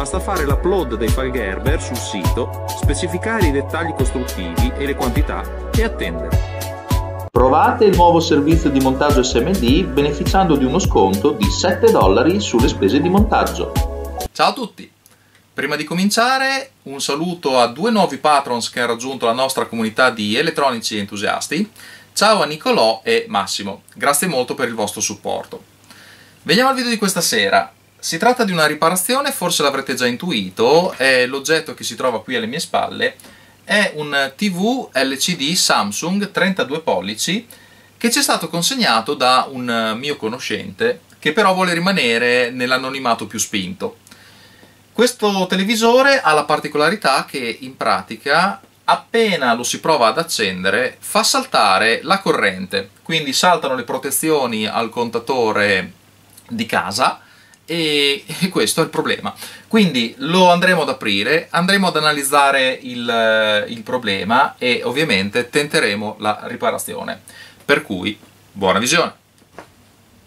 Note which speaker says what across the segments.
Speaker 1: basta fare l'upload dei file Gerber sul sito, specificare i dettagli costruttivi e le quantità e attendere. Provate il nuovo servizio di montaggio SMD beneficiando di uno sconto di 7 dollari sulle spese di montaggio. Ciao a tutti! Prima di cominciare un saluto a due nuovi patrons che hanno raggiunto la nostra comunità di elettronici entusiasti. Ciao a Nicolò e Massimo, grazie molto per il vostro supporto. Veniamo al video di questa sera. Si tratta di una riparazione, forse l'avrete già intuito, l'oggetto che si trova qui alle mie spalle è un TV LCD Samsung 32 pollici che ci è stato consegnato da un eh, mio conoscente che però vuole rimanere nell'anonimato più spinto. Questo televisore ha la particolarità che in pratica appena lo si prova ad accendere fa saltare la corrente, quindi saltano le protezioni al contatore di casa e, e questo è il problema. Quindi lo andremo ad aprire, andremo ad analizzare il, eh, il problema e ovviamente tenteremo la riparazione. Per cui, buona visione!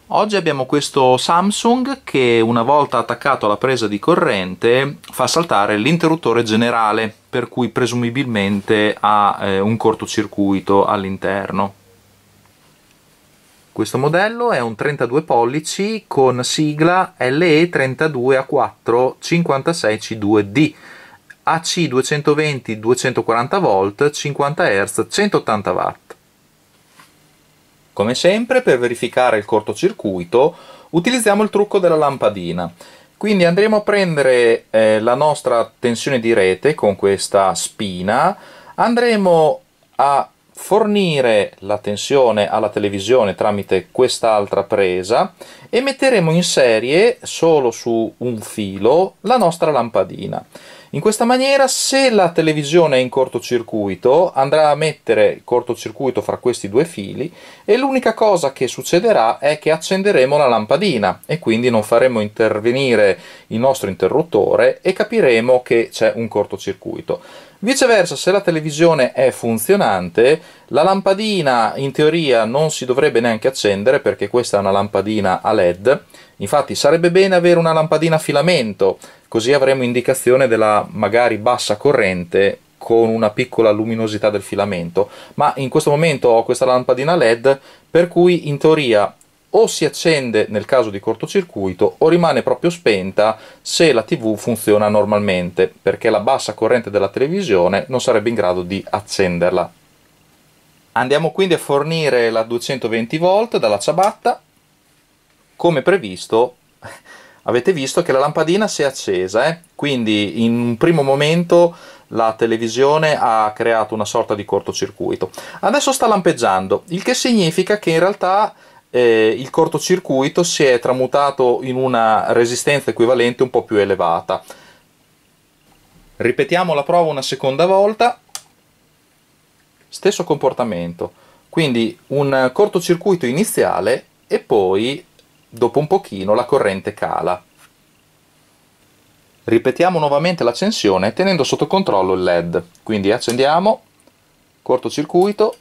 Speaker 1: Oggi abbiamo questo Samsung che una volta attaccato alla presa di corrente fa saltare l'interruttore generale per cui presumibilmente ha eh, un cortocircuito all'interno. Questo modello è un 32 pollici con sigla LE32A4 56C2D AC 220 240 V 50 Hz 180 W. Come sempre per verificare il cortocircuito utilizziamo il trucco della lampadina. Quindi andremo a prendere eh, la nostra tensione di rete con questa spina, andremo a fornire la tensione alla televisione tramite quest'altra presa e metteremo in serie solo su un filo la nostra lampadina. In questa maniera se la televisione è in cortocircuito andrà a mettere il cortocircuito fra questi due fili e l'unica cosa che succederà è che accenderemo la lampadina e quindi non faremo intervenire il nostro interruttore e capiremo che c'è un cortocircuito. Viceversa, se la televisione è funzionante, la lampadina in teoria non si dovrebbe neanche accendere perché questa è una lampadina a LED. Infatti sarebbe bene avere una lampadina a filamento, così avremo indicazione della magari bassa corrente con una piccola luminosità del filamento. Ma in questo momento ho questa lampadina LED, per cui in teoria o si accende nel caso di cortocircuito o rimane proprio spenta se la TV funziona normalmente, perché la bassa corrente della televisione non sarebbe in grado di accenderla. Andiamo quindi a fornire la 220 volt dalla ciabatta. Come previsto, avete visto che la lampadina si è accesa, eh? quindi in un primo momento la televisione ha creato una sorta di cortocircuito. Adesso sta lampeggiando, il che significa che in realtà eh, il cortocircuito si è tramutato in una resistenza equivalente un po' più elevata. Ripetiamo la prova una seconda volta, stesso comportamento, quindi un cortocircuito iniziale e poi dopo un pochino la corrente cala. Ripetiamo nuovamente l'accensione tenendo sotto controllo il LED, quindi accendiamo, cortocircuito,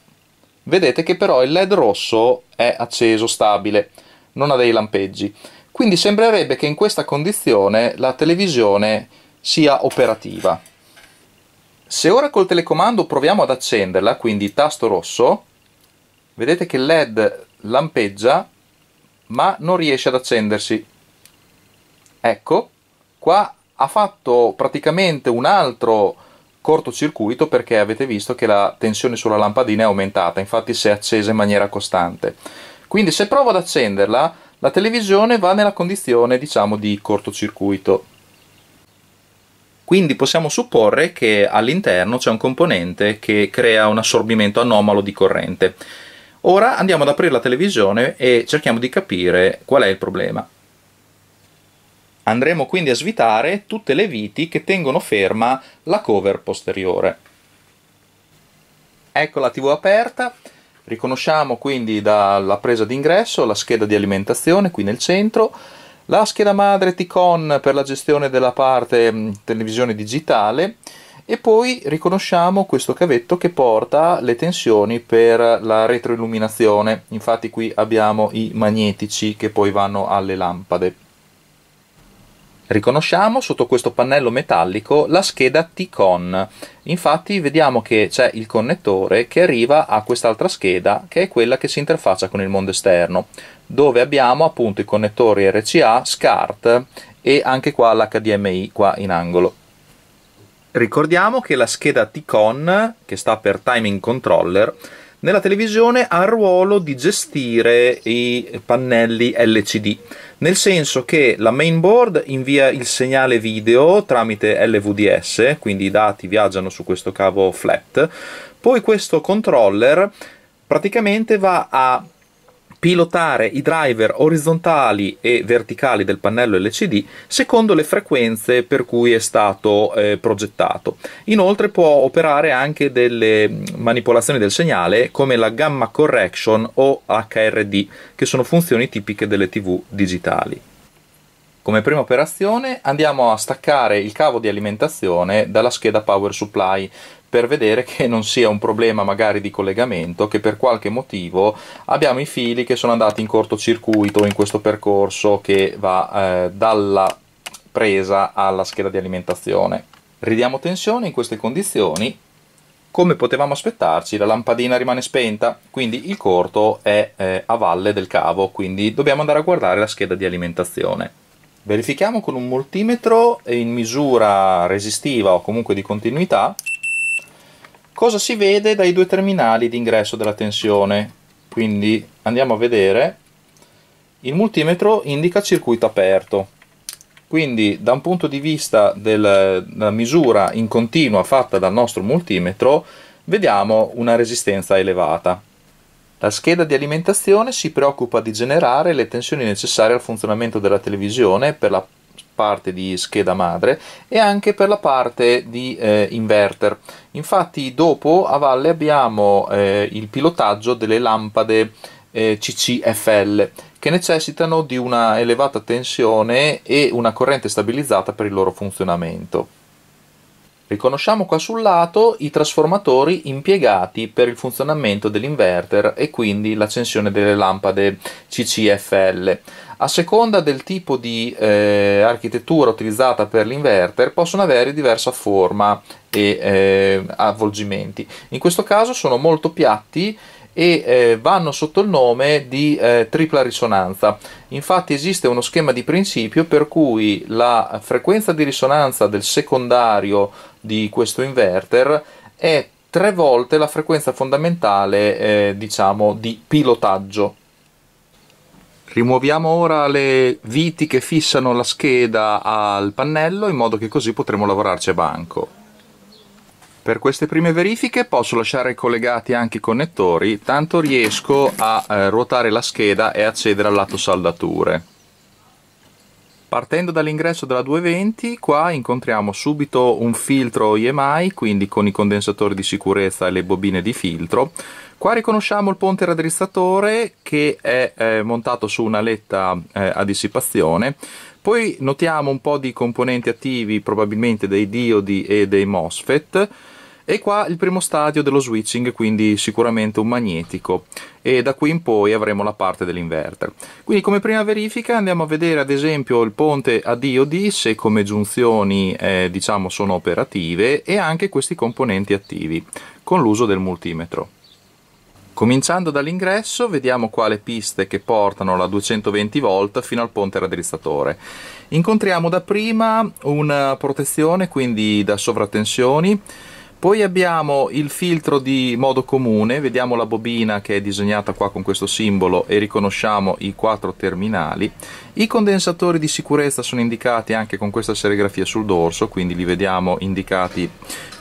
Speaker 1: vedete che però il led rosso è acceso, stabile, non ha dei lampeggi. Quindi sembrerebbe che in questa condizione la televisione sia operativa. Se ora col telecomando proviamo ad accenderla, quindi tasto rosso, vedete che il led lampeggia ma non riesce ad accendersi. Ecco, qua ha fatto praticamente un altro cortocircuito perché avete visto che la tensione sulla lampadina è aumentata, infatti si è accesa in maniera costante. Quindi se provo ad accenderla, la televisione va nella condizione, diciamo, di cortocircuito. Quindi possiamo supporre che all'interno c'è un componente che crea un assorbimento anomalo di corrente. Ora andiamo ad aprire la televisione e cerchiamo di capire qual è il problema. Andremo quindi a svitare tutte le viti che tengono ferma la cover posteriore. Ecco la TV aperta, riconosciamo quindi dalla presa d'ingresso la scheda di alimentazione qui nel centro, la scheda madre T-Con per la gestione della parte mm, televisione digitale e poi riconosciamo questo cavetto che porta le tensioni per la retroilluminazione, infatti qui abbiamo i magnetici che poi vanno alle lampade. Riconosciamo sotto questo pannello metallico la scheda T-Con, infatti vediamo che c'è il connettore che arriva a quest'altra scheda che è quella che si interfaccia con il mondo esterno, dove abbiamo appunto i connettori RCA, SCART e anche qua l'HDMI qua in angolo. Ricordiamo che la scheda T-Con, che sta per Timing Controller, nella televisione ha il ruolo di gestire i pannelli LCD, nel senso che la mainboard invia il segnale video tramite LVDS, quindi i dati viaggiano su questo cavo flat, poi questo controller praticamente va a pilotare i driver orizzontali e verticali del pannello LCD secondo le frequenze per cui è stato eh, progettato. Inoltre può operare anche delle mm, manipolazioni del segnale come la gamma correction o HRD, che sono funzioni tipiche delle TV digitali. Come prima operazione andiamo a staccare il cavo di alimentazione dalla scheda power supply per vedere che non sia un problema magari di collegamento che per qualche motivo abbiamo i fili che sono andati in cortocircuito in questo percorso che va eh, dalla presa alla scheda di alimentazione ridiamo tensione in queste condizioni come potevamo aspettarci la lampadina rimane spenta quindi il corto è eh, a valle del cavo quindi dobbiamo andare a guardare la scheda di alimentazione verifichiamo con un multimetro in misura resistiva o comunque di continuità Cosa si vede dai due terminali di ingresso della tensione? Quindi andiamo a vedere, il multimetro indica circuito aperto, quindi da un punto di vista del, della misura in continua fatta dal nostro multimetro vediamo una resistenza elevata. La scheda di alimentazione si preoccupa di generare le tensioni necessarie al funzionamento della televisione per la parte di scheda madre e anche per la parte di eh, inverter. Infatti dopo a valle abbiamo eh, il pilotaggio delle lampade eh, CCFL che necessitano di una elevata tensione e una corrente stabilizzata per il loro funzionamento. Riconosciamo qua sul lato i trasformatori impiegati per il funzionamento dell'inverter e quindi l'accensione delle lampade CCFL. A seconda del tipo di eh, architettura utilizzata per l'inverter possono avere diversa forma e eh, avvolgimenti. In questo caso sono molto piatti e eh, vanno sotto il nome di eh, tripla risonanza. Infatti esiste uno schema di principio per cui la frequenza di risonanza del secondario di questo inverter è tre volte la frequenza fondamentale eh, diciamo di pilotaggio. Rimuoviamo ora le viti che fissano la scheda al pannello in modo che così potremo lavorarci a banco. Per queste prime verifiche posso lasciare collegati anche i connettori, tanto riesco a eh, ruotare la scheda e accedere al lato saldature. Partendo dall'ingresso della 220, qua incontriamo subito un filtro IMI, quindi con i condensatori di sicurezza e le bobine di filtro. Qua riconosciamo il ponte raddrizzatore che è eh, montato su un'aletta eh, a dissipazione. Poi notiamo un po' di componenti attivi, probabilmente dei diodi e dei MOSFET, e qua il primo stadio dello switching, quindi sicuramente un magnetico, e da qui in poi avremo la parte dell'inverter. Quindi come prima verifica andiamo a vedere ad esempio il ponte a diodi, se come giunzioni eh, diciamo sono operative, e anche questi componenti attivi, con l'uso del multimetro. Cominciando dall'ingresso vediamo quale piste che portano la 220 volt fino al ponte raddrizzatore. Incontriamo dapprima una protezione quindi da sovratensioni, poi abbiamo il filtro di modo comune, vediamo la bobina che è disegnata qua con questo simbolo e riconosciamo i quattro terminali. I condensatori di sicurezza sono indicati anche con questa serigrafia sul dorso, quindi li vediamo indicati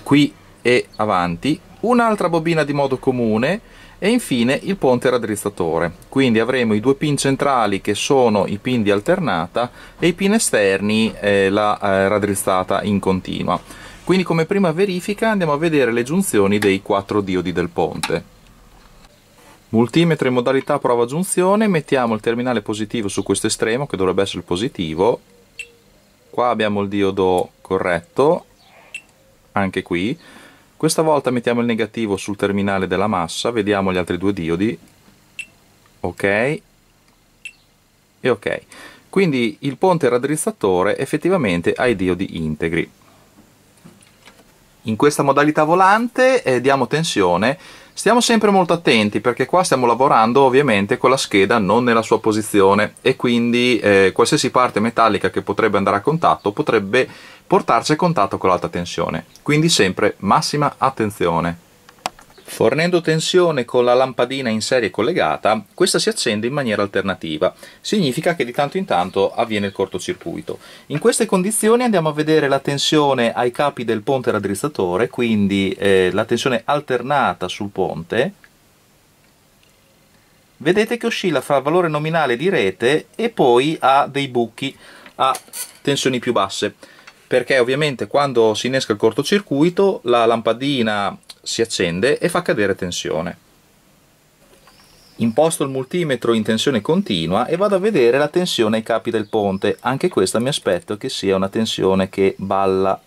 Speaker 1: qui e avanti. Un'altra bobina di modo comune, e infine il ponte raddrizzatore. Quindi avremo i due pin centrali che sono i pin di alternata e i pin esterni eh, la eh, raddrizzata in continua. Quindi come prima verifica andiamo a vedere le giunzioni dei quattro diodi del ponte. Multimetro in modalità prova giunzione, mettiamo il terminale positivo su questo estremo che dovrebbe essere il positivo. Qua abbiamo il diodo corretto, anche qui. Questa volta mettiamo il negativo sul terminale della massa, vediamo gli altri due diodi, ok, e ok. Quindi il ponte raddrizzatore effettivamente ha i diodi integri. In questa modalità volante eh, diamo tensione Stiamo sempre molto attenti perché qua stiamo lavorando ovviamente con la scheda non nella sua posizione e quindi eh, qualsiasi parte metallica che potrebbe andare a contatto potrebbe portarci a contatto con l'alta tensione, quindi sempre massima attenzione. Fornendo tensione con la lampadina in serie collegata, questa si accende in maniera alternativa, significa che di tanto in tanto avviene il cortocircuito. In queste condizioni andiamo a vedere la tensione ai capi del ponte raddrizzatore, quindi eh, la tensione alternata sul ponte, vedete che oscilla fra il valore nominale di rete e poi ha dei buchi a tensioni più basse perché ovviamente quando si innesca il cortocircuito la lampadina si accende e fa cadere tensione. Imposto il multimetro in tensione continua e vado a vedere la tensione ai capi del ponte, anche questa mi aspetto che sia una tensione che balla.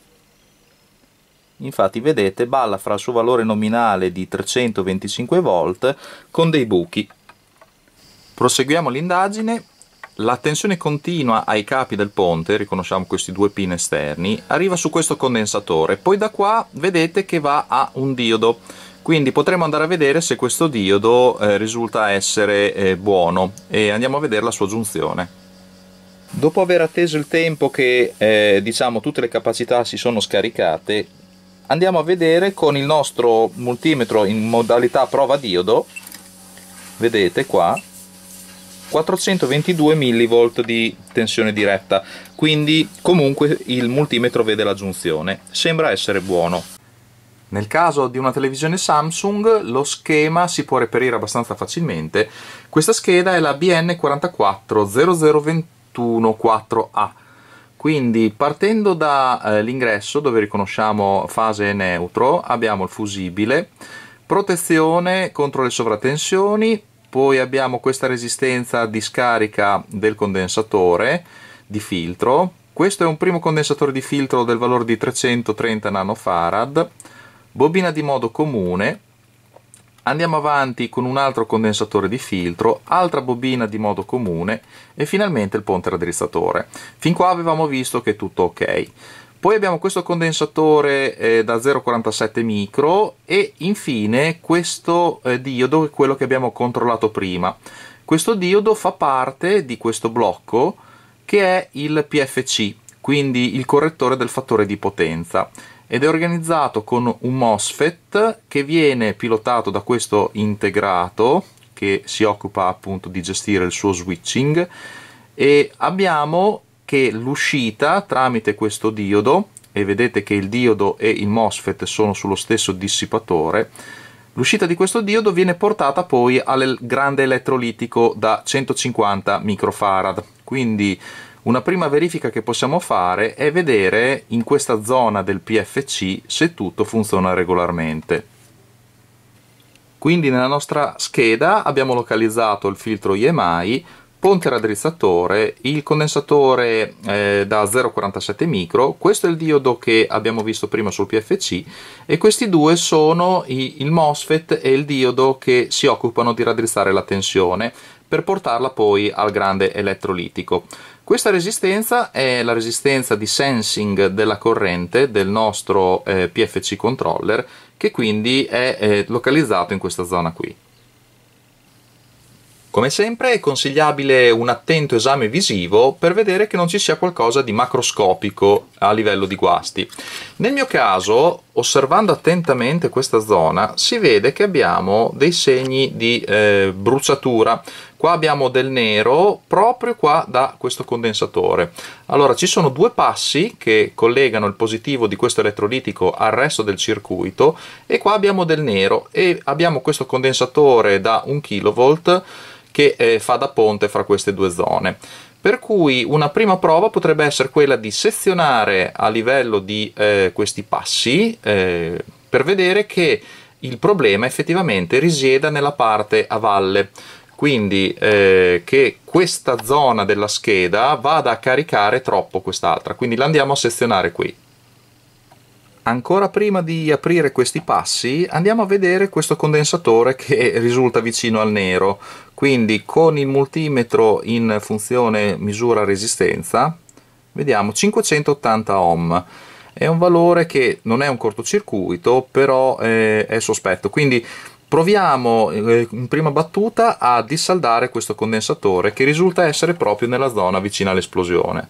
Speaker 1: Infatti vedete balla fra il suo valore nominale di 325 volt con dei buchi. Proseguiamo l'indagine la tensione continua ai capi del ponte, riconosciamo questi due pin esterni, arriva su questo condensatore, poi da qua vedete che va a un diodo, quindi potremo andare a vedere se questo diodo eh, risulta essere eh, buono e andiamo a vedere la sua giunzione. Dopo aver atteso il tempo che eh, diciamo tutte le capacità si sono scaricate, andiamo a vedere con il nostro multimetro in modalità prova diodo, vedete qua, 422 mV di tensione diretta, quindi comunque il multimetro vede la giunzione. Sembra essere buono. Nel caso di una televisione Samsung lo schema si può reperire abbastanza facilmente. Questa scheda è la BN4400214A. Quindi partendo dall'ingresso eh, dove riconosciamo fase neutro abbiamo il fusibile, protezione contro le sovratensioni, poi abbiamo questa resistenza di scarica del condensatore di filtro questo è un primo condensatore di filtro del valore di 330 nanofarad bobina di modo comune andiamo avanti con un altro condensatore di filtro, altra bobina di modo comune e finalmente il ponte raddrizzatore. Fin qua avevamo visto che è tutto ok. Poi abbiamo questo condensatore eh, da 0,47 micro e infine questo eh, diodo, quello che abbiamo controllato prima. Questo diodo fa parte di questo blocco che è il PFC, quindi il correttore del fattore di potenza ed è organizzato con un MOSFET che viene pilotato da questo integrato che si occupa appunto di gestire il suo switching e abbiamo che l'uscita tramite questo diodo, e vedete che il diodo e il MOSFET sono sullo stesso dissipatore, l'uscita di questo diodo viene portata poi al grande elettrolitico da 150 microfarad. Quindi una prima verifica che possiamo fare è vedere in questa zona del PFC se tutto funziona regolarmente. Quindi nella nostra scheda abbiamo localizzato il filtro IMI ponte raddrizzatore, il condensatore eh, da 0,47 micro, questo è il diodo che abbiamo visto prima sul PFC e questi due sono i, il MOSFET e il diodo che si occupano di raddrizzare la tensione per portarla poi al grande elettrolitico. Questa resistenza è la resistenza di sensing della corrente del nostro eh, PFC controller che quindi è eh, localizzato in questa zona qui. Come sempre è consigliabile un attento esame visivo per vedere che non ci sia qualcosa di macroscopico a livello di guasti. Nel mio caso, osservando attentamente questa zona, si vede che abbiamo dei segni di eh, bruciatura. Qua abbiamo del nero proprio qua da questo condensatore. Allora ci sono due passi che collegano il positivo di questo elettrolitico al resto del circuito e qua abbiamo del nero e abbiamo questo condensatore da 1 kV che eh, fa da ponte fra queste due zone. Per cui una prima prova potrebbe essere quella di sezionare a livello di eh, questi passi eh, per vedere che il problema effettivamente risieda nella parte a valle quindi eh, che questa zona della scheda vada a caricare troppo quest'altra quindi la andiamo a sezionare qui Ancora prima di aprire questi passi andiamo a vedere questo condensatore che risulta vicino al nero quindi con il multimetro in funzione misura resistenza vediamo 580 ohm è un valore che non è un cortocircuito però eh, è sospetto quindi proviamo eh, in prima battuta a dissaldare questo condensatore che risulta essere proprio nella zona vicina all'esplosione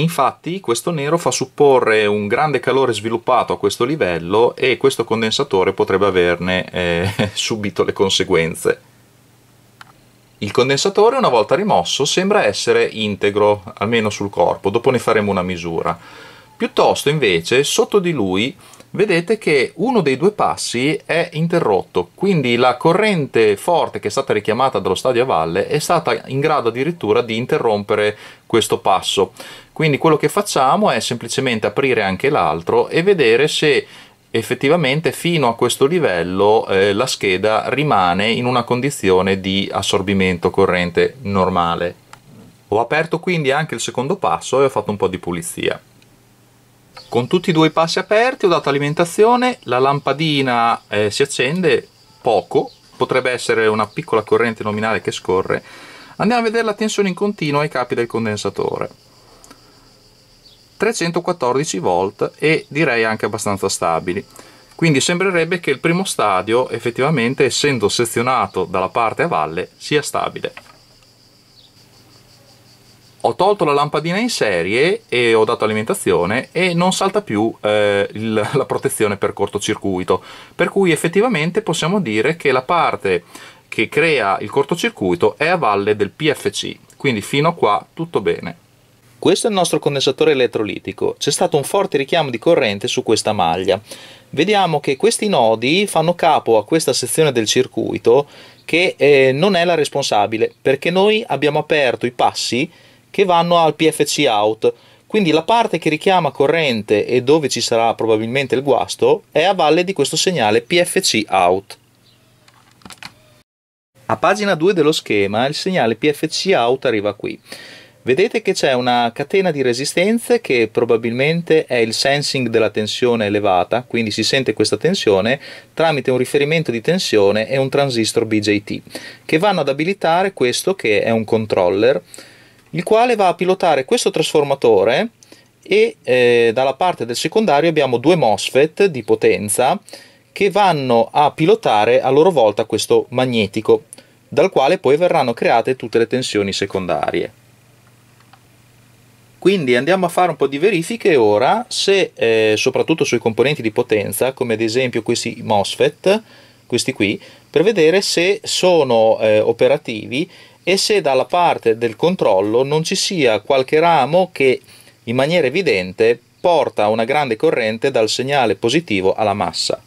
Speaker 1: Infatti questo nero fa supporre un grande calore sviluppato a questo livello e questo condensatore potrebbe averne eh, subito le conseguenze. Il condensatore una volta rimosso sembra essere integro, almeno sul corpo, dopo ne faremo una misura. Piuttosto invece sotto di lui vedete che uno dei due passi è interrotto, quindi la corrente forte che è stata richiamata dallo stadio a valle è stata in grado addirittura di interrompere questo passo. Quindi quello che facciamo è semplicemente aprire anche l'altro e vedere se effettivamente fino a questo livello eh, la scheda rimane in una condizione di assorbimento corrente normale. Ho aperto quindi anche il secondo passo e ho fatto un po' di pulizia. Con tutti e due i passi aperti ho dato alimentazione, la lampadina eh, si accende poco, potrebbe essere una piccola corrente nominale che scorre. Andiamo a vedere la tensione in continuo ai capi del condensatore. 314 volt e direi anche abbastanza stabili quindi sembrerebbe che il primo stadio effettivamente essendo sezionato dalla parte a valle sia stabile ho tolto la lampadina in serie e ho dato alimentazione e non salta più eh, il, la protezione per cortocircuito per cui effettivamente possiamo dire che la parte che crea il cortocircuito è a valle del PFC quindi fino a qua tutto bene questo è il nostro condensatore elettrolitico. C'è stato un forte richiamo di corrente su questa maglia. Vediamo che questi nodi fanno capo a questa sezione del circuito che eh, non è la responsabile perché noi abbiamo aperto i passi che vanno al PFC out. Quindi la parte che richiama corrente e dove ci sarà probabilmente il guasto è a valle di questo segnale PFC out. A pagina 2 dello schema il segnale PFC out arriva qui vedete che c'è una catena di resistenze che probabilmente è il sensing della tensione elevata, quindi si sente questa tensione tramite un riferimento di tensione e un transistor BJT, che vanno ad abilitare questo che è un controller, il quale va a pilotare questo trasformatore e eh, dalla parte del secondario abbiamo due MOSFET di potenza che vanno a pilotare a loro volta questo magnetico, dal quale poi verranno create tutte le tensioni secondarie. Quindi andiamo a fare un po' di verifiche ora, se eh, soprattutto sui componenti di potenza, come ad esempio questi MOSFET, questi qui, per vedere se sono eh, operativi e se dalla parte del controllo non ci sia qualche ramo che in maniera evidente porta una grande corrente dal segnale positivo alla massa.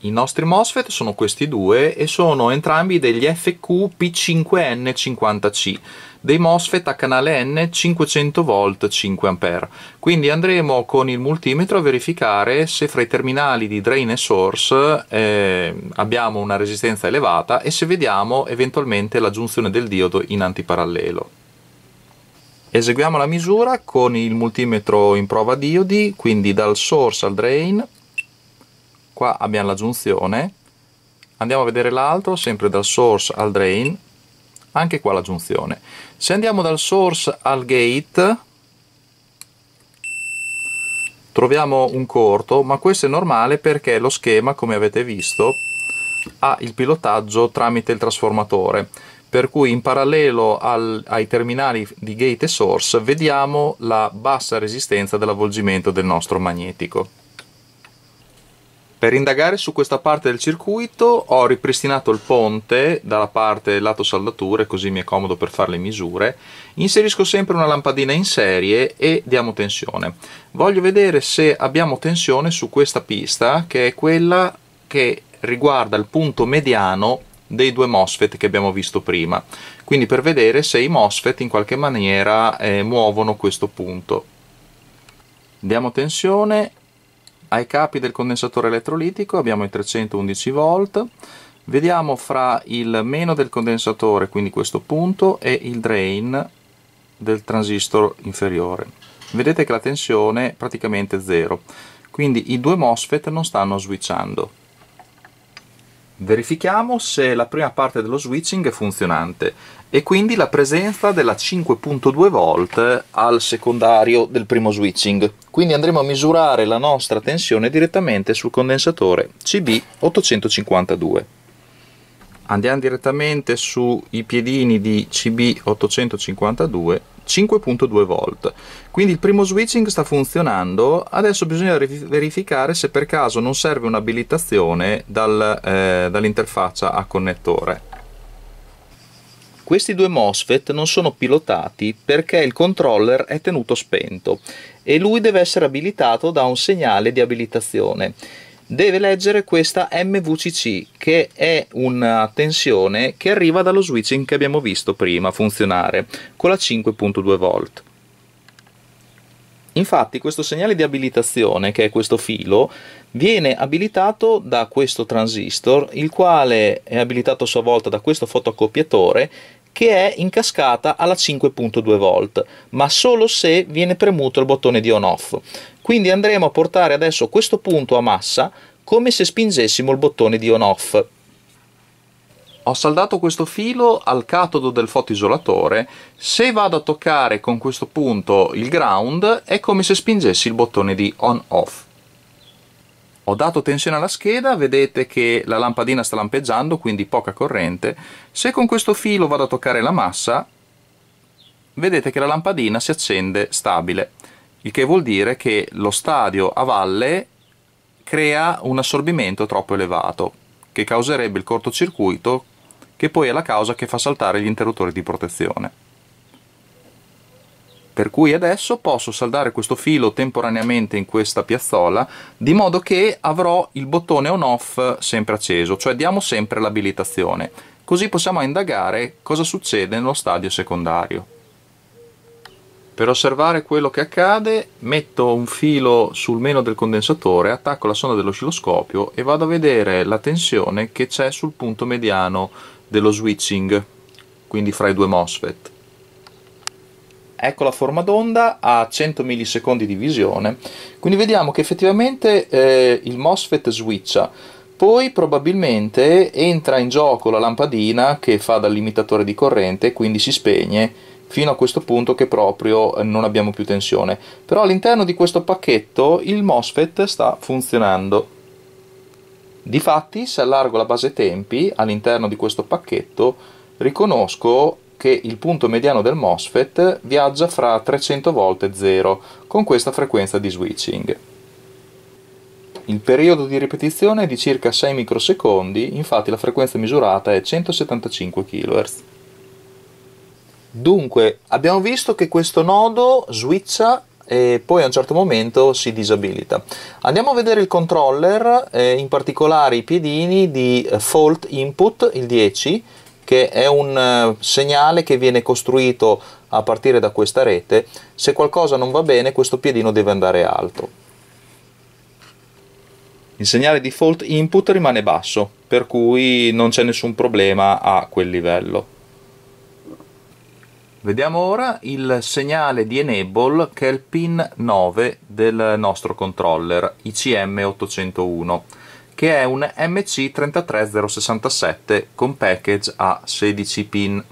Speaker 1: I nostri MOSFET sono questi due e sono entrambi degli FQ p 5 n 50 c dei MOSFET a canale N 500 V 5A. Quindi andremo con il multimetro a verificare se fra i terminali di drain e source eh, abbiamo una resistenza elevata e se vediamo eventualmente la giunzione del diodo in antiparallelo. Eseguiamo la misura con il multimetro in prova diodi, quindi dal source al drain, qua abbiamo la giunzione. andiamo a vedere l'altro, sempre dal source al drain, anche qua la giunzione se andiamo dal source al gate troviamo un corto ma questo è normale perché lo schema come avete visto ha il pilotaggio tramite il trasformatore per cui in parallelo al, ai terminali di gate e source vediamo la bassa resistenza dell'avvolgimento del nostro magnetico per indagare su questa parte del circuito ho ripristinato il ponte dalla parte lato saldature, così mi è comodo per fare le misure. Inserisco sempre una lampadina in serie e diamo tensione. Voglio vedere se abbiamo tensione su questa pista, che è quella che riguarda il punto mediano dei due MOSFET che abbiamo visto prima. Quindi per vedere se i MOSFET in qualche maniera eh, muovono questo punto. Diamo tensione ai capi del condensatore elettrolitico abbiamo i 311 volt vediamo fra il meno del condensatore quindi questo punto e il drain del transistor inferiore vedete che la tensione è praticamente zero quindi i due MOSFET non stanno switchando verifichiamo se la prima parte dello switching è funzionante e quindi la presenza della 5.2 volt al secondario del primo switching. Quindi andremo a misurare la nostra tensione direttamente sul condensatore CB852. Andiamo direttamente sui piedini di CB852 5.2 volt quindi il primo switching sta funzionando adesso bisogna verificare se per caso non serve un'abilitazione dal, eh, dall'interfaccia a connettore questi due MOSFET non sono pilotati perché il controller è tenuto spento e lui deve essere abilitato da un segnale di abilitazione. Deve leggere questa MVCC che è una tensione che arriva dallo switching che abbiamo visto prima funzionare con la 5.2 volt. Infatti questo segnale di abilitazione, che è questo filo, viene abilitato da questo transistor, il quale è abilitato a sua volta da questo fotocopiatore, che è in cascata alla 5.2 volt, ma solo se viene premuto il bottone di on off. Quindi andremo a portare adesso questo punto a massa come se spingessimo il bottone di on off ho saldato questo filo al catodo del fotoisolatore, se vado a toccare con questo punto il ground è come se spingessi il bottone di on-off. Ho dato tensione alla scheda, vedete che la lampadina sta lampeggiando, quindi poca corrente. Se con questo filo vado a toccare la massa, vedete che la lampadina si accende stabile, il che vuol dire che lo stadio a valle crea un assorbimento troppo elevato, che causerebbe il cortocircuito che poi è la causa che fa saltare gli interruttori di protezione. Per cui adesso posso saldare questo filo temporaneamente in questa piazzola di modo che avrò il bottone on off sempre acceso, cioè diamo sempre l'abilitazione. Così possiamo indagare cosa succede nello stadio secondario. Per osservare quello che accade metto un filo sul meno del condensatore, attacco la sonda dell'oscilloscopio e vado a vedere la tensione che c'è sul punto mediano dello switching, quindi fra i due MOSFET. Ecco la forma d'onda a 100 millisecondi di visione, quindi vediamo che effettivamente eh, il MOSFET switcha, poi probabilmente entra in gioco la lampadina che fa dal limitatore di corrente, quindi si spegne fino a questo punto che proprio eh, non abbiamo più tensione. Però all'interno di questo pacchetto il MOSFET sta funzionando. Difatti, se allargo la base tempi all'interno di questo pacchetto, riconosco che il punto mediano del MOSFET viaggia fra 300 volte 0 con questa frequenza di switching. Il periodo di ripetizione è di circa 6 microsecondi, infatti la frequenza misurata è 175 kHz. Dunque, abbiamo visto che questo nodo switcha e poi a un certo momento si disabilita. Andiamo a vedere il controller, eh, in particolare i piedini di eh, Fault Input, il 10, che è un eh, segnale che viene costruito a partire da questa rete. Se qualcosa non va bene, questo piedino deve andare alto. Il segnale di Fault Input rimane basso, per cui non c'è nessun problema a quel livello. Vediamo ora il segnale di Enable che è il pin 9 del nostro controller ICM801 che è un MC33067 con package a 16 pin.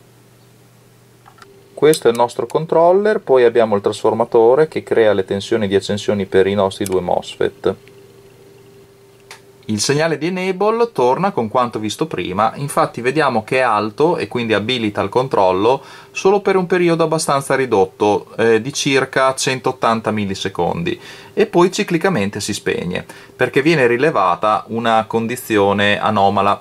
Speaker 1: Questo è il nostro controller, poi abbiamo il trasformatore che crea le tensioni di accensione per i nostri due MOSFET il segnale di enable torna con quanto visto prima, infatti vediamo che è alto e quindi abilita il controllo solo per un periodo abbastanza ridotto, eh, di circa 180 millisecondi, e poi ciclicamente si spegne, perché viene rilevata una condizione anomala.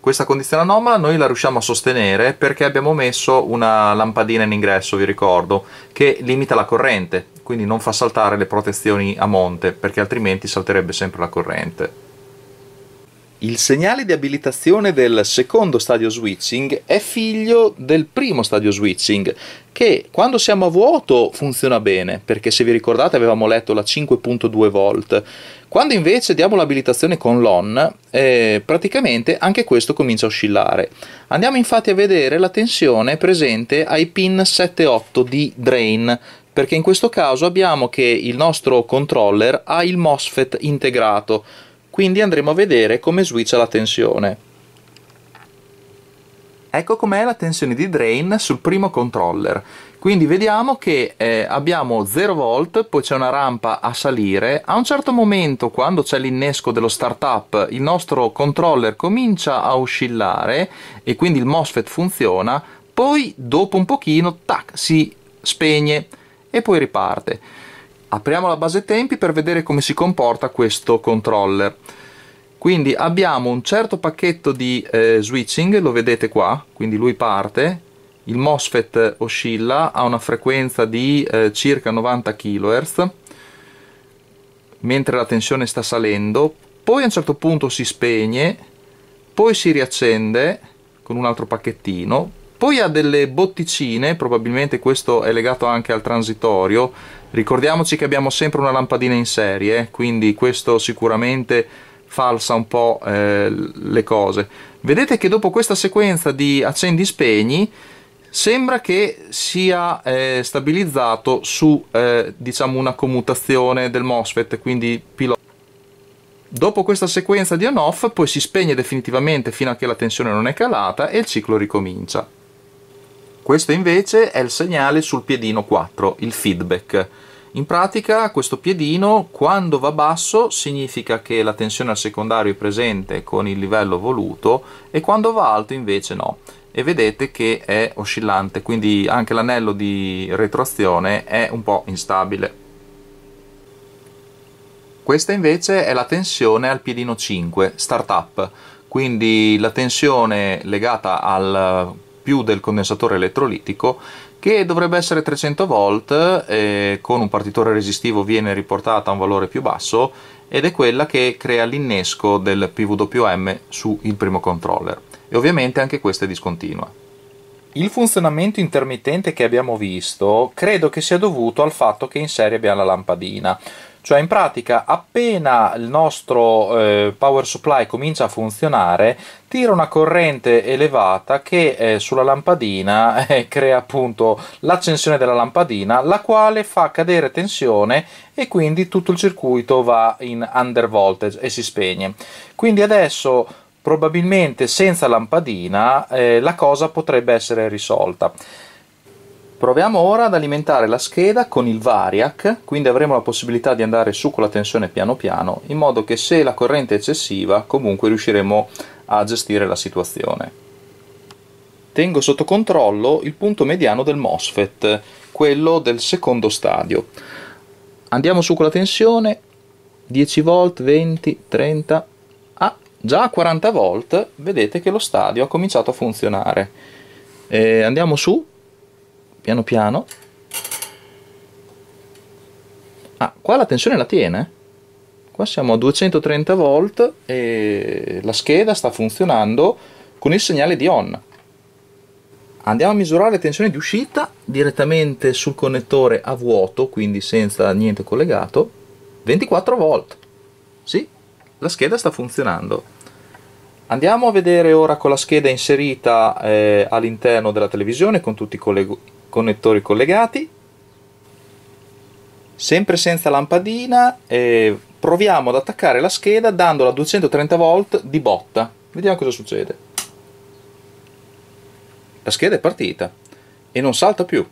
Speaker 1: Questa condizione anomala noi la riusciamo a sostenere perché abbiamo messo una lampadina in ingresso, vi ricordo, che limita la corrente, quindi non fa saltare le protezioni a monte perché altrimenti salterebbe sempre la corrente. Il segnale di abilitazione del secondo stadio switching è figlio del primo stadio switching che quando siamo a vuoto funziona bene perché se vi ricordate avevamo letto la 5.2 volt quando invece diamo l'abilitazione con l'on eh, praticamente anche questo comincia a oscillare andiamo infatti a vedere la tensione presente ai pin 7-8 di drain perché in questo caso abbiamo che il nostro controller ha il MOSFET integrato, quindi andremo a vedere come switcha la tensione. Ecco com'è la tensione di drain sul primo controller. Quindi vediamo che eh, abbiamo 0 v poi c'è una rampa a salire. A un certo momento, quando c'è l'innesco dello startup, il nostro controller comincia a oscillare e quindi il MOSFET funziona. Poi, dopo un pochino, tac, si spegne e poi riparte. Apriamo la base tempi per vedere come si comporta questo controller. Quindi abbiamo un certo pacchetto di eh, switching, lo vedete qua, quindi lui parte, il MOSFET oscilla a una frequenza di eh, circa 90 kHz, mentre la tensione sta salendo, poi a un certo punto si spegne, poi si riaccende con un altro pacchettino, poi ha delle botticine, probabilmente questo è legato anche al transitorio. Ricordiamoci che abbiamo sempre una lampadina in serie, quindi questo sicuramente falsa un po' eh, le cose. Vedete che dopo questa sequenza di accendi spegni sembra che sia eh, stabilizzato su eh, diciamo una commutazione del MOSFET, quindi pilota. Dopo questa sequenza di on-off poi si spegne definitivamente fino a che la tensione non è calata e il ciclo ricomincia. Questo invece è il segnale sul piedino 4, il feedback. In pratica questo piedino quando va basso significa che la tensione al secondario è presente con il livello voluto e quando va alto invece no e vedete che è oscillante quindi anche l'anello di retroazione è un po' instabile. Questa invece è la tensione al piedino 5, startup, quindi la tensione legata al più del condensatore elettrolitico che dovrebbe essere 300 volt eh, con un partitore resistivo viene riportata a un valore più basso ed è quella che crea l'innesco del PWM sul primo controller e ovviamente anche questa è discontinua il funzionamento intermittente che abbiamo visto credo che sia dovuto al fatto che in serie abbiamo la lampadina cioè in pratica appena il nostro eh, power supply comincia a funzionare tira una corrente elevata che eh, sulla lampadina eh, crea appunto l'accensione della lampadina la quale fa cadere tensione e quindi tutto il circuito va in under voltage e si spegne quindi adesso probabilmente senza lampadina eh, la cosa potrebbe essere risolta Proviamo ora ad alimentare la scheda con il variac, quindi avremo la possibilità di andare su con la tensione piano piano, in modo che se la corrente è eccessiva comunque riusciremo a gestire la situazione. Tengo sotto controllo il punto mediano del MOSFET, quello del secondo stadio. Andiamo su con la tensione, 10 V, 20, 30, ah, già a 40 V vedete che lo stadio ha cominciato a funzionare. Eh, andiamo su, piano piano. Ah, qua la tensione la tiene. Qua siamo a 230 volt e la scheda sta funzionando con il segnale di on. Andiamo a misurare la tensione di uscita direttamente sul connettore a vuoto, quindi senza niente collegato. 24 volt. Sì, la scheda sta funzionando. Andiamo a vedere ora con la scheda inserita eh, all'interno della televisione con tutti i, connettori collegati sempre senza lampadina eh, proviamo ad attaccare la scheda dandola 230 volt di botta vediamo cosa succede la scheda è partita e non salta più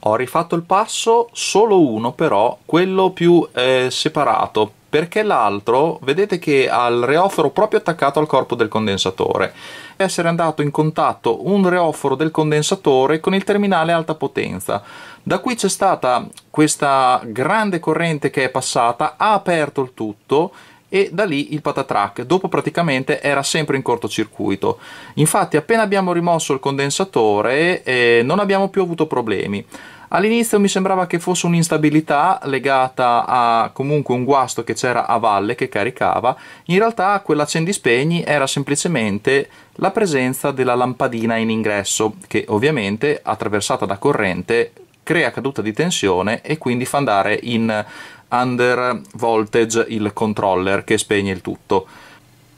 Speaker 1: ho rifatto il passo solo uno però quello più eh, separato perché l'altro vedete che ha il reoforo proprio attaccato al corpo del condensatore essere andato in contatto un reoforo del condensatore con il terminale alta potenza. Da qui c'è stata questa grande corrente che è passata, ha aperto il tutto e da lì il patatrack, dopo praticamente era sempre in cortocircuito. Infatti appena abbiamo rimosso il condensatore eh, non abbiamo più avuto problemi. All'inizio mi sembrava che fosse un'instabilità legata a comunque un guasto che c'era a valle che caricava, in realtà quell'accendispegni era semplicemente la presenza della lampadina in ingresso che ovviamente attraversata da corrente crea caduta di tensione e quindi fa andare in under voltage il controller che spegne il tutto.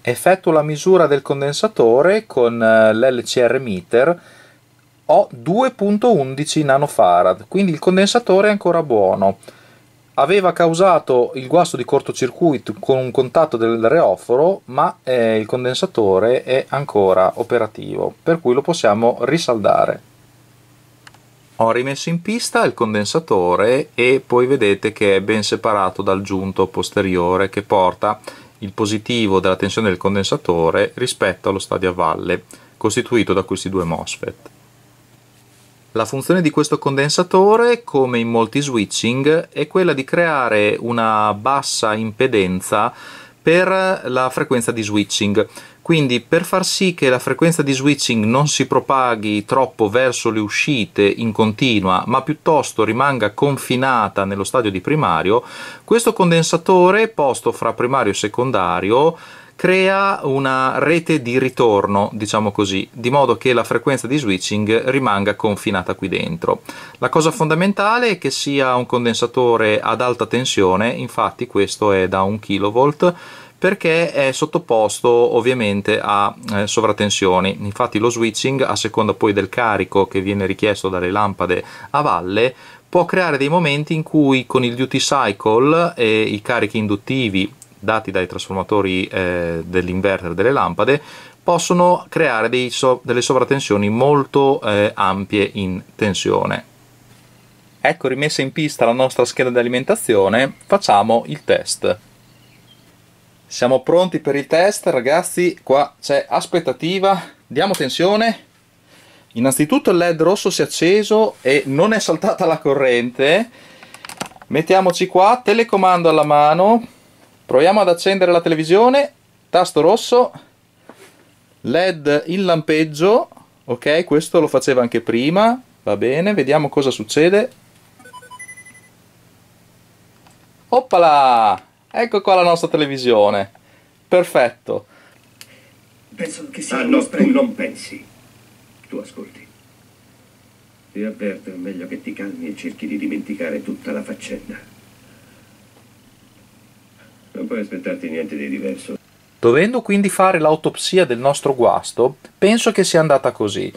Speaker 1: Effetto la misura del condensatore con eh, l'LCR meter ho 2.11 nanofarad, quindi il condensatore è ancora buono. Aveva causato il guasto di cortocircuito con un contatto del reoforo, ma eh, il condensatore è ancora operativo, per cui lo possiamo risaldare. Ho rimesso in pista il condensatore e poi vedete che è ben separato dal giunto posteriore che porta il positivo della tensione del condensatore rispetto allo stadio a valle, costituito da questi due MOSFET. La funzione di questo condensatore, come in molti switching, è quella di creare una bassa impedenza per la frequenza di switching. Quindi per far sì che la frequenza di switching non si propaghi troppo verso le uscite in continua, ma piuttosto rimanga confinata nello stadio di primario, questo condensatore posto fra primario e secondario crea una rete di ritorno, diciamo così, di modo che la frequenza di switching rimanga confinata qui dentro. La cosa fondamentale è che sia un condensatore ad alta tensione, infatti questo è da 1 kV, perché è sottoposto ovviamente a eh, sovratensioni infatti lo switching a seconda poi del carico che viene richiesto dalle lampade a valle può creare dei momenti in cui con il duty cycle e i carichi induttivi dati dai trasformatori eh, dell'inverter delle lampade possono creare so delle sovratensioni molto eh, ampie in tensione. Ecco rimessa in pista la nostra scheda di alimentazione, facciamo il test. Siamo pronti per il test ragazzi, qua c'è aspettativa, diamo tensione. Innanzitutto il led rosso si è acceso e non è saltata la corrente. Mettiamoci qua, telecomando alla mano, proviamo ad accendere la televisione tasto rosso led in lampeggio ok questo lo faceva anche prima va bene vediamo cosa succede oppala ecco qua la nostra televisione perfetto
Speaker 2: penso che sia ah, no, tu non pensi tu ascolti ti avverto è meglio che ti calmi e cerchi
Speaker 1: di dimenticare tutta la faccenda non puoi aspettarti niente di diverso. Dovendo quindi fare l'autopsia del nostro guasto, penso che sia andata così.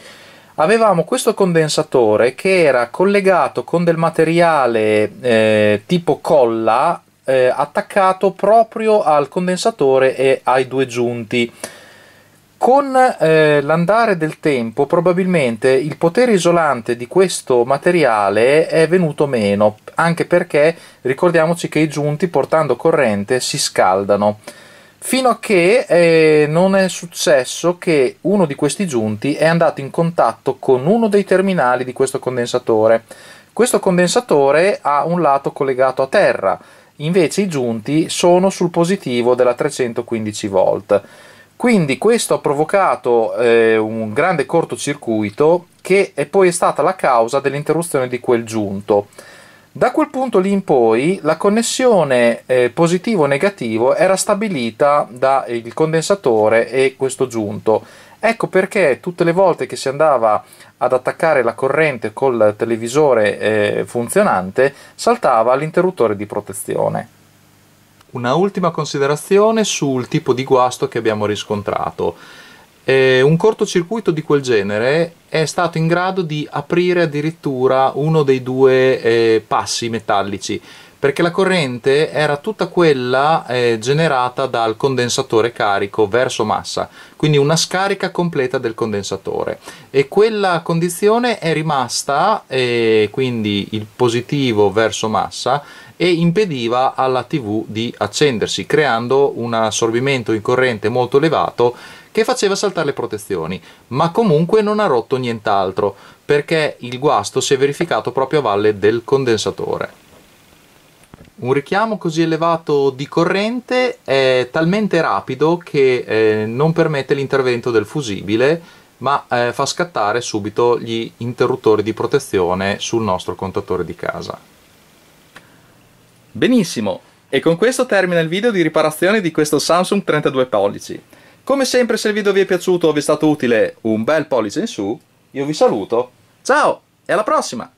Speaker 1: Avevamo questo condensatore che era collegato con del materiale eh, tipo colla eh, attaccato proprio al condensatore e ai due giunti. Con eh, l'andare del tempo probabilmente il potere isolante di questo materiale è venuto meno, anche perché ricordiamoci che i giunti portando corrente si scaldano, fino a che eh, non è successo che uno di questi giunti è andato in contatto con uno dei terminali di questo condensatore. Questo condensatore ha un lato collegato a terra, invece i giunti sono sul positivo della 315 volt quindi questo ha provocato eh, un grande cortocircuito che è poi stata la causa dell'interruzione di quel giunto. Da quel punto lì in poi la connessione eh, positivo-negativo era stabilita dal condensatore e questo giunto. Ecco perché tutte le volte che si andava ad attaccare la corrente col televisore eh, funzionante saltava l'interruttore di protezione. Una ultima considerazione sul tipo di guasto che abbiamo riscontrato. Eh, un cortocircuito di quel genere è stato in grado di aprire addirittura uno dei due eh, passi metallici perché la corrente era tutta quella eh, generata dal condensatore carico verso massa, quindi una scarica completa del condensatore e quella condizione è rimasta, eh, quindi il positivo verso massa e impediva alla TV di accendersi, creando un assorbimento in corrente molto elevato che faceva saltare le protezioni, ma comunque non ha rotto nient'altro, perché il guasto si è verificato proprio a valle del condensatore. Un richiamo così elevato di corrente è talmente rapido che eh, non permette l'intervento del fusibile ma eh, fa scattare subito gli interruttori di protezione sul nostro contatore di casa. Benissimo, e con questo termina il video di riparazione di questo Samsung 32 pollici. Come sempre se il video vi è piaciuto o vi è stato utile un bel pollice in su, io vi saluto, ciao e alla prossima!